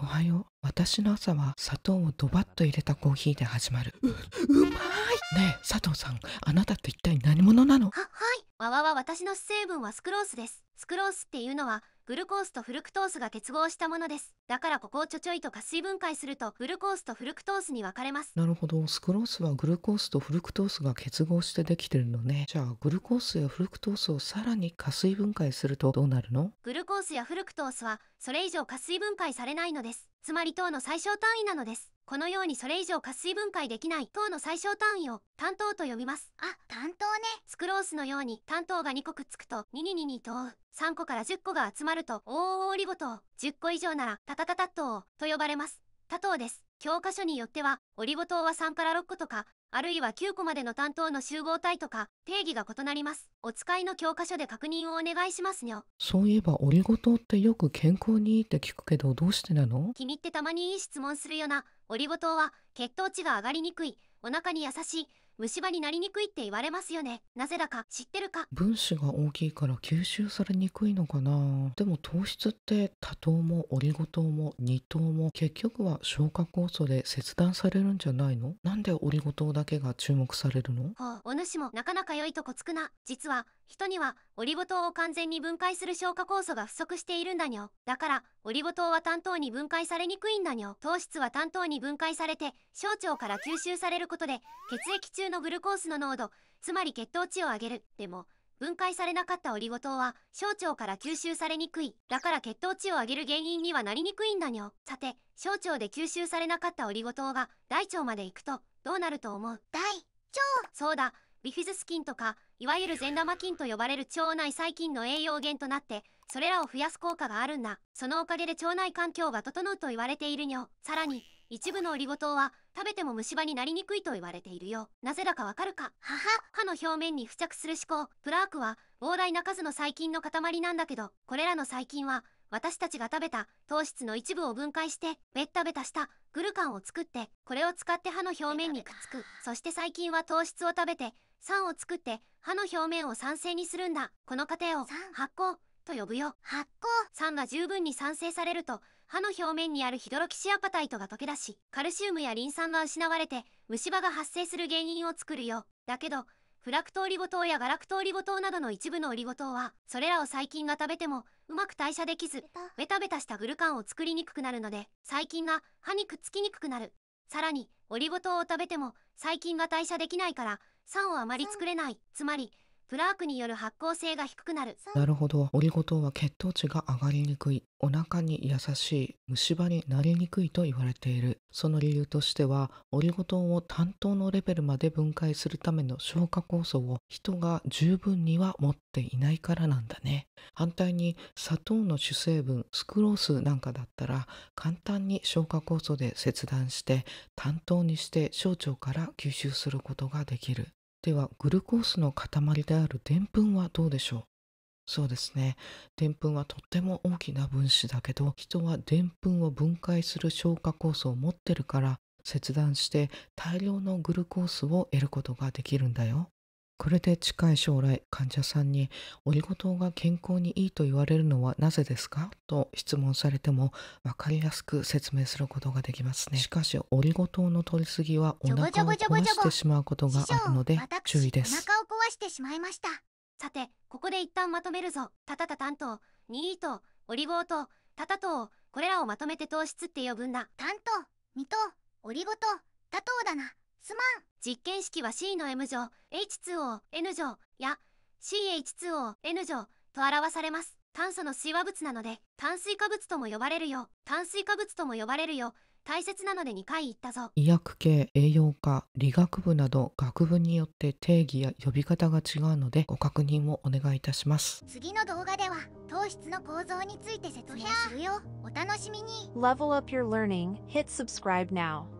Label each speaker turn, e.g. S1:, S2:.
S1: おはよう。私の朝は砂糖をドバッと入れたコーヒーで始まる。う、うまいねえ、佐藤さん、あなたって一体何者なの
S2: 泡は私の主成分はスクロースですスクロースっていうのはグルコースとフルクトースが結合したものですだからここをちょちょいと加水分解するとグルコースとフルクトースに分かれます
S1: なるほどスクロースはグルコースとフルクトースが結合してできてるのねじゃあグルコースやフルクトースをさらに加水分解するとどうなるの
S2: グルコースやフルクトースはそれ以上加水分解されないのですつまり糖の最小単位なのですこのようにそれ以上活水分解できない糖の最小単位を単糖と呼びます。あ、単糖ね。スクロースのように単糖が2個くっつくと2222糖。3個から10個が集まるとオーオーリゴ糖。10個以上ならタタタタ糖と呼ばれます。多糖です。教科書によってはオリゴ糖は3から6個とかあるいは9個までの担当の集合体とか定義が異なりますお使いの教科書で確認をお願いしますにょ
S1: そういえばオリゴ糖ってよく健康にいいって聞くけどどうしてなの
S2: 君ってたまにいい質問するよなオリゴ糖は血糖値が上がりにくいお腹に優しい虫歯になりにくいって言われますよねなぜだか知ってるか
S1: 分子が大きいから吸収されにくいのかなでも糖質って多糖もオリゴ糖も二糖も結局は消化酵素で切断されるんじゃないのなんでオリゴ糖だけが注目されるの
S2: ほうお主もなかなか良いとこつくな実は人にはオリゴ糖を完全に分解する消化酵素が不足しているんだにょだからオリゴ糖は担当に分解されにくいんだにょ糖質は担当に分解されて小腸から吸収されることで血液中中のグルコースの濃度、つまり血糖値を上げる。でも、分解されなかったオリゴ糖は小腸から吸収されにくい。だから血糖値を上げる原因にはなりにくいんだにょ。さて、小腸で吸収されなかったオリゴ糖が大腸まで行くとどうなると思う大腸そうだ、ビフィズス菌とか、いわゆる善玉菌と呼ばれる腸内細菌の栄養源となって、それらを増やす効果があるんだ。そのおかげで腸内環境が整うと言われているにょ。さらに、一部のオリゴ糖は食べても虫歯になりにくいと言われているよなぜだかわかるか母歯の表面に付着する思考プラークは膨大な数の細菌の塊なんだけどこれらの細菌は私たちが食べた糖質の一部を分解してベッタベタしたグルカンを作ってこれを使って歯の表面にくっつくそして細菌は糖質を食べて酸を作って歯の表面を酸性にするんだこの過程を発酵と呼ぶよ発酵酸が十分に産生されると歯の表面にあるヒドロキシアパタイトが溶け出しカルシウムやリン酸が失われて虫歯が発生する原因を作るよだけどフラクトオリゴ糖やガラクトオリゴ糖などの一部のオリゴ糖はそれらを細菌が食べてもうまく代謝できずベタベタしたグルカンを作りにくくなるので細菌が歯にくっつきにくくなるさらにオリゴ糖を食べても細菌が代謝できないから酸をあまり作れないつまりプラークによる発酵性が低くなる
S1: なるほどオリゴ糖は血糖値が上がりにくいお腹に優しい虫歯になりにくいと言われているその理由としてはオリゴ糖を担当のレベルまで分解するための消化酵素を人が十分には持っていないからなんだね反対に砂糖の主成分スクロースなんかだったら簡単に消化酵素で切断して担当にして小腸から吸収することができるではグルコースの塊であるでんぷんはどうでしょうそうですねでんぷんはとっても大きな分子だけど人はでんぷんを分解する消化酵素を持ってるから切断して大量のグルコースを得ることができるんだよこれで近い将来患者さんに「オリゴ糖が健康にいいと言われるのはなぜですか?」と質問されても分かりやすく説明することができますねしかしオリゴ糖の摂りすぎはお腹を壊してしまうことがあるので注意ですお腹
S2: を壊してしまいましたさてここで一旦まとめるぞタタタタンとニーとオリゴ糖タタ糖これらをまとめて糖質って呼ぶんだタンとミとオリゴ糖タウだなすまん実験式は C の M 乗 H2O N 乗や CH2O N 乗と表されます炭素の水和物なので炭水化物とも呼ばれるよ炭水化物とも呼ばれるよ大切なので2回言ったぞ
S1: 医薬系栄養科理学部など学部によって定義や呼び方が違うのでご確認をお願いいたします
S2: 次の動画では糖質の構造について説明するよお楽しみに
S1: Level up your learning hit subscribe now